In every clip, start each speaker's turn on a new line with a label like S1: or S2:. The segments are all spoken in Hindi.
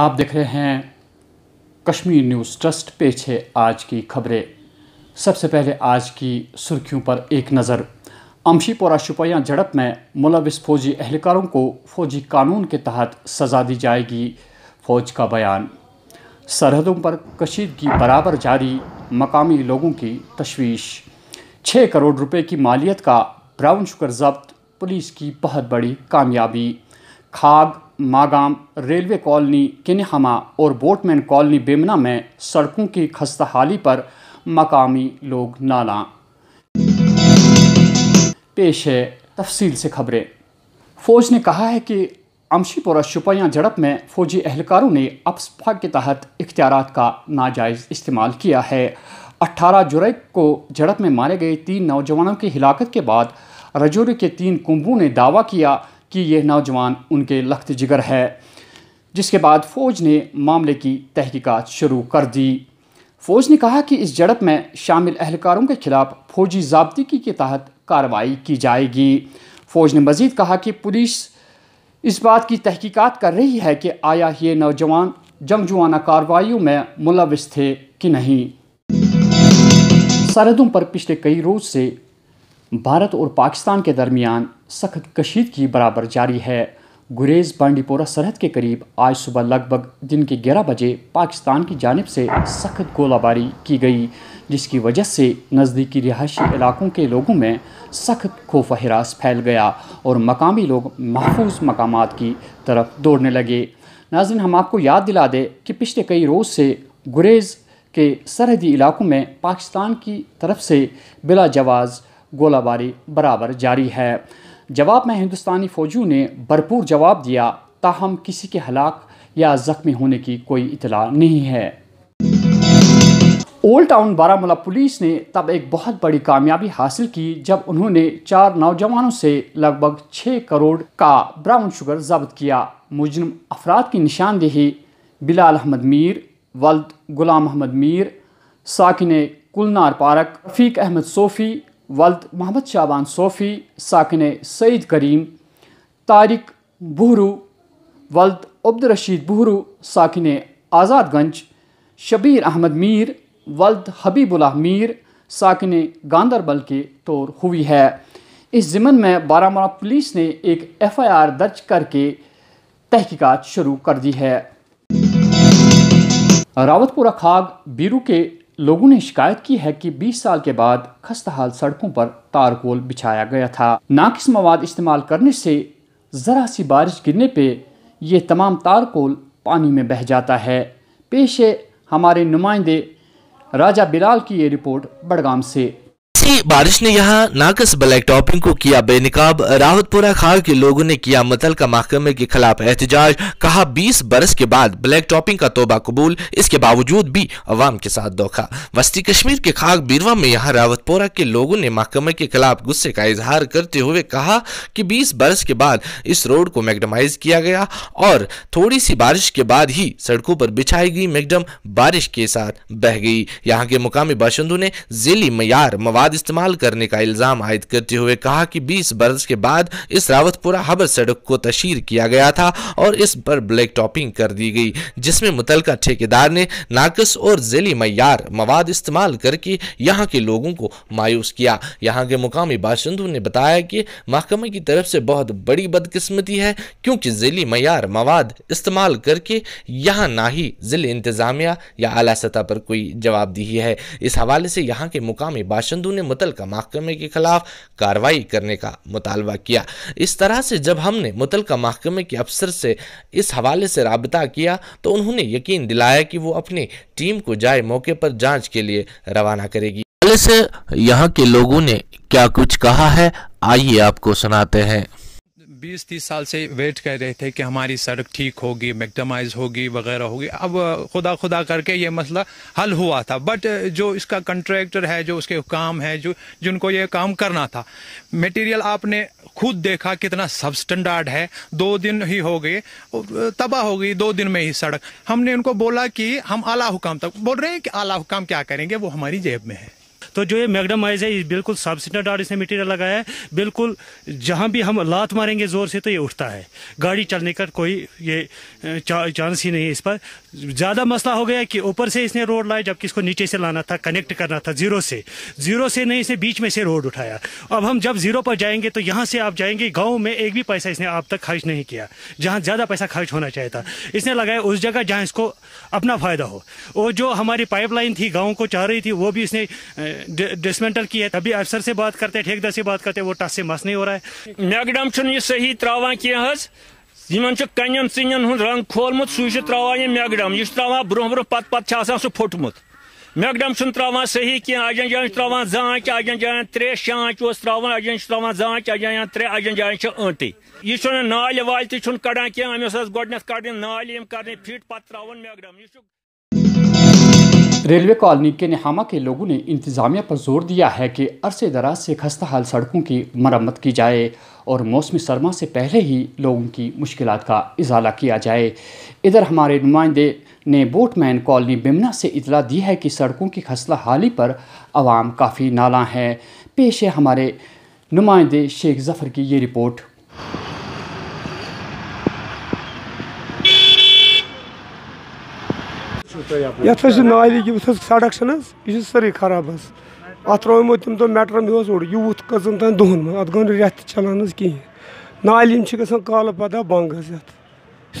S1: आप देख रहे हैं कश्मीर न्यूज़ ट्रस्ट पेज है आज की खबरें सबसे पहले आज की सुर्खियों पर एक नज़र अमशीपोरा शुपया झड़प में मुलविस फौजी एहलकारों को फौजी कानून के तहत सजा दी जाएगी फौज का बयान सरहदों पर कशीदगी बराबर जारी मकामी लोगों की तशवीश छः करोड़ रुपए की मालियत का ब्राउन शुगर जब्त पुलिस की बहुत बड़ी कामयाबी खाग मागाम रेलवे कॉलोनी किनहमा और बोटमैन कॉलोनी बेमना में सड़कों की खस्ताहाली पर मकामी लोग नाला पेश है तफसील से खबरें फौज ने कहा है कि अमशीपुरा शुपया झड़प में फौजी एहलकारों ने अपसफा के तहत इख्तियार का नाजायज़ इस्तेमाल किया है 18 जुलाई को झड़प में मारे गए तीन नौजवानों की हिलाकत के बाद रजौरी के तीन कुंभों ने दावा किया कि यह नौजवान उनके लख्त जिगर है जिसके बाद फ़ौज ने मामले की तहकीकात शुरू कर दी फ़ौज ने कहा कि इस झड़प में शामिल अहलकारों के खिलाफ फौजी जबतगी के तहत कार्रवाई की जाएगी फ़ौज ने मजीद कहा कि पुलिस इस बात की तहकीकात कर रही है कि आया ये नौजवान जंगजुआना कार्रवाइयों में मुलविस थे कि नहीं सरहदों पर पिछले कई रोज़ से भारत और पाकिस्तान के दरमियान सख्त कशीदगी बराबर जारी है गुरेज बांडीपोरा सरहद के करीब आज सुबह लगभग दिन के 11 बजे पाकिस्तान की जानब से सख्त गोलाबारी की गई जिसकी वजह से नज़दीकी रिहायशी इलाकों के लोगों में सख्त खौफ हरास फैल गया और मकामी लोग महफूज मकाम की तरफ दौड़ने लगे नाजिन हम आपको याद दिला दें कि पिछले कई रोज़ से गुरेज के सरहदी इलाकों में पाकिस्तान की तरफ से बिला जवाज़ गोलाबारी बराबर जारी है जवाब में हिंदुस्तानी फ़ौजियों ने भरपूर जवाब दिया ताहम किसी के हलाक या ज़ख्मी होने की कोई इतला नहीं है ओल्ड टाउन बारामूला पुलिस ने तब एक बहुत बड़ी कामयाबी हासिल की जब उन्होंने चार नौजवानों से लगभग छः करोड़ का ब्राउन शुगर जब्त किया मुजरम अफराद की निशानदेही बिलाल अहमद मीर वल्द गुलाम अहमद मीर साकिन कुलनार पारक रफ़ीक अहमद सोफ़ी वल्द मोहम्मद शाबान सोफ़ी साकिन सईद करीम तारिक बहरू वल्द अब्दुलरशीद बहरू साकिन आज़ादगंज शबीर अहमद मीर वल्द हबीबुल्ला मीर साकिन गांधरबल के तौर हुई है इस ज़िमन में बारामूला पुलिस ने एक एफआईआर दर्ज करके तहकीकात शुरू कर दी है रावतपुरा खाग बीरू के लोगों ने शिकायत की है कि 20 साल के बाद खस्ताहाल सड़कों पर तारकोल बिछाया गया था नाकिस मवाद इस्तेमाल करने से ज़रा सी बारिश गिरने पे ये तमाम तारकोल पानी में बह जाता है पेश है हमारे नुमाइंदे राजा बिलाल की ये रिपोर्ट
S2: बड़गाम से बढ़ी बारिश ने यहाँ नाकस ब्लैक टॉपिंग को किया बेनकाब रावतपुरा खार के लोगों ने किया का महकमे के खिलाफ एहतजाज कहा 20 बरस के बाद ब्लैक टॉपिंग का तोबा कबूल इसके बावजूद भी अवाम के साथ धोखा वस्ती कश्मीर के खाक बीरवा में यहाँ रावतपोरा के लोगों ने महकमे के खिलाफ गुस्से का इजहार करते हुए कहा कि बीस बरस के बाद इस रोड को मैगडमाइज किया गया और थोड़ी सी बारिश के बाद ही सड़कों पर बिछाई गई मैगडम बारिश के साथ बह गई यहाँ के मुकामी बाशिंदों ने जिली मैार मवाद इस्तेमाल करने का इल्ज़ाम आयद करते हुए कहा कि 20 बरस के बाद इस रावतपुरा हबर सड़क को तशीर किया गया था और इस पर ब्लैक टॉपिंग कर दी गई जिसमें मुतल ठेकेदार ने नाकस और जेली मैार मवाद इस्तेमाल करके यहाँ के लोगों को मायूस किया यहाँ के मुकामी बाशिंदों ने बताया कि महकमे की तरफ से बहुत बड़ी बदकिस्मती है क्योंकि जेली मैार मवाद इस्तेमाल करके यहाँ ना ही ज़िले इंतज़ामिया या अला सतह पर कोई जवाबदेही है इस हवाले से यहाँ के मुकामी बाशिंदों ने ने मुतलका महकमे के खिलाफ कार्रवाई करने का मुतालबा किया इस तरह से जब हमने मुतलका महकमे के अफसर से इस हवाले से रबता किया तो उन्होंने यकीन दिलाया कि वो अपनी टीम को जाए मौके पर जाँच के लिए रवाना करेगी पहले यहाँ के लोगों ने क्या कुछ कहा है आइए आपको सुनाते हैं बीस तीस साल से वेट कर रहे थे कि हमारी सड़क ठीक होगी मैगडमाइज होगी वगैरह होगी अब खुदा खुदा करके ये मसला हल हुआ था बट जो इसका कंट्रैक्टर है जो उसके काम है जो जिनको ये काम करना था मटेरियल आपने खुद देखा कितना सब स्टैंडर्ड है दो दिन ही हो गए तबाह हो गई दो दिन में ही सड़क हमने उनको बोला कि हम आला हुकाम तक बोल रहे हैं कि आला हुकाम क्या करेंगे वो हमारी जेब में है तो जो ये मैगडमाइज है ये बिल्कुल साबसिडा डार इसने मटीरियल लगाया है बिल्कुल जहाँ भी हम
S1: लात मारेंगे ज़ोर से तो ये उठता है गाड़ी चलने का कोई ये चांस ही नहीं है इस पर ज़्यादा मसला हो गया कि ऊपर से इसने रोड लाया जबकि इसको नीचे से लाना था कनेक्ट करना था जीरो से जीरो से नहीं इसने बीच में से रोड उठाया अब हम जब जीरो पर जाएंगे तो यहाँ से आप जाएंगे गाँव में एक भी पैसा इसने आप तक खर्च नहीं किया जहाँ ज़्यादा पैसा खर्च होना चाहिए था इसने लगाया उस जगह जहाँ इसको अपना फ़ायदा हो और जो हमारी पाइपलाइन थी गाँव को चाह रही थी वो भी इसने डिसमेंटल की है अभी अफसर से बात करते ठेकद से बात करते वो टस से मस नहीं हो रहा है मैकडम यह सही त्रावान कह इन कन चिन्न हूं रंग खोलमुत सह त्रावान यह मैकडम यह त्रावान ब्रो ब्रो पत पत फुटमुत फोटमुत मैकडम त्रावान सही कह अजन जान त्रावान जाँच अजन जान त्रे शांच त्रावान अजन त्रावान जाँच अजन जान त्रे अजन जान अंति यह नाल वाल तुम कड़ा कह गोडन कड़ नाल कर फिट पत् त्रावान मैकडम रेलवे कॉलोनी के निहामा के लोगों ने इंतजामिया पर जोर दिया है कि अरसे दराज से खस्ता हाल सड़कों की मरम्मत की जाए और मौसम सरमा से पहले ही लोगों की मुश्किल का इजाला किया जाए इधर हमारे नुमाइंदे ने बोटमैन कॉलोनी बिमना से इतला दी है कि सड़कों की खस्ता हाली पर आवाम काफ़ी नाला है पेश है हमारे नुमाइंदे शेख जफ़र की ये रिपोर्ट यथ नाली यूथ सड़क यह सारी खराब अत त्रो तम तो मेट्रो मे उड़ यह वुथ कजन तन दोहन गो ना रेत चलान कहें नाली गाल पदा बंग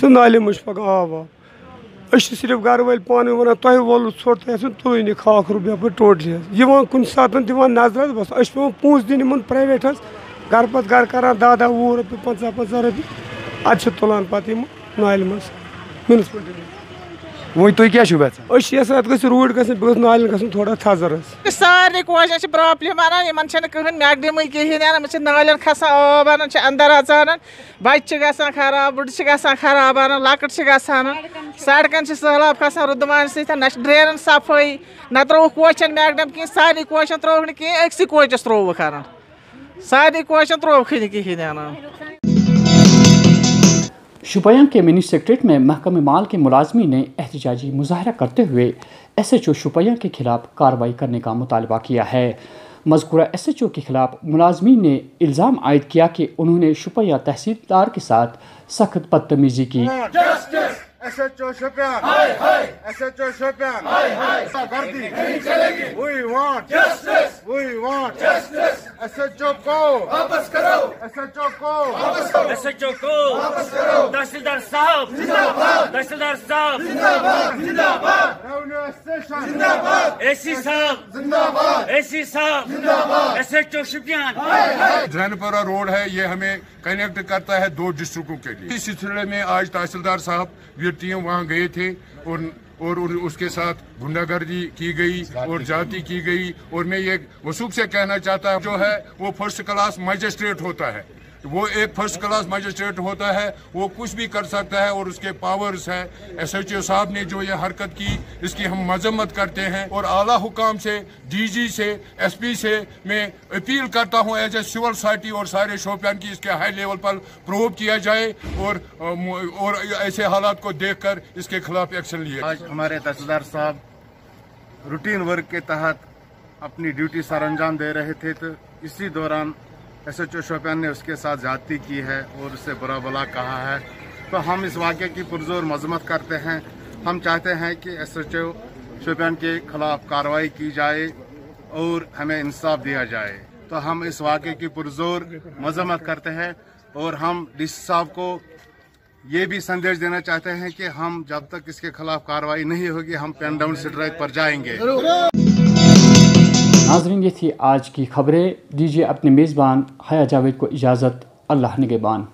S1: ये नाली मज आब आब सिर्फ गर वाल पानी वन तुम वोल छोड़ तुम तुन खाख रूप यप कुन सात दिन नजर बस अस पे पूस दिन प्राइवेट घर पे घर कर दह दह वह रुपये तो पंचा पंचा रुपये अद तुलान पे नाली मज
S2: म्यूनसिपलटी
S1: वो तुम क्या यहां गो रोड थजर
S2: सारे कोशन प्रॉब्लम अनान इन कहन मैकडम कहें अनान नालन खसा आब अन अंदर अचान बच्चे ग खराब बुड़ ग खराब अनान लकट ग सड़कन सहलब खसान रुदमान स्रेन सफाई न त्रो कोचन मैकडम कह सारे कोचन त्रोह कह अक्सि कोचस त्रोवुक अनान सारे कोचन त्रोवुक कहें अनान
S1: शुपया के मिनी सेक्रेट में महकमे माल के मुलाजमी ने एहतजाजी मुजाहरा करते हुए एस एच ओ शुपया के खिलाफ कार्रवाई करने का मुतालबा किया है मजकूरा एस एच ओ के खिलाफ मुलाजमी ने इल्ज़ाम आयद किया कि उन्होंने शुपया तहसीलदार के साथ सख्त बदतमीजी की
S2: एसएचओ शोपियान एसएचओ शोपियान वर्दी we want justice we want justice SHO को वापस करो एसएचओ को वापस करो एसएचओ को वापस करो तहसीलदार साहब जिंदाबाद तहसीलदार साहब
S1: जिंदाबाद
S2: जिंदाबाद रेवेन्यू स्टेशन जिंदाबाद एसी
S1: साहब जिंदाबाद एसी साहब जिंदाबाद एसएचओ शोपियान
S2: जैनपुरा रोड है ये हमें कनेक्ट करता है दो डिस्ट्रिक्टों के लिए इस सिलसिले में आज तहसीलदार साहब गुजरती हैं वहाँ गए थे और और उसके साथ गुंडागर्दी की गई और जाति की गई और मैं ये वसूख से कहना चाहता हूँ जो है वो फर्स्ट क्लास मजिस्ट्रेट होता है वो एक फर्स्ट क्लास मजिस्ट्रेट होता है वो कुछ भी कर सकता है और उसके पावर्स है एस एच ओ साहब ने जो ये हरकत की इसकी हम मजम्मत करते हैं और आला हुकाम से डीजी से एसपी से मैं अपील करता हूँ एज ए सिविल सोसाइटी और सारे शोपियान की इसके हाई लेवल पर प्रोव किया जाए और और ऐसे हालात को देख कर इसके खिलाफ एक्शन लिए आज हमारे तहसीलदार साहब रूटीन वर्क के तहत अपनी ड्यूटी सर अंजाम दे रहे थे तो इसी दौरान एस एच ओ शोपियान ने उसके साथ जाति की है और उससे बुरा भला कहा है तो हम इस वाक्य की पुरजोर मजम्मत करते हैं हम चाहते हैं कि एस एच ओ शोपियान के खिलाफ कार्रवाई की जाए और हमें इंसाफ दिया जाए तो हम इस वाक्य की पुरजोर मजम्मत करते हैं और हम डी साहब को ये भी संदेश देना चाहते हैं कि हम जब तक इसके खिलाफ कार्रवाई नहीं होगी हम पेन डाउन ड्राइव पर जाएंगे
S1: नाजरीन ये थी आज की खबरें दीजिए अपने मेज़बान हया जावेद को इजाज़त अल्लाह नगेबान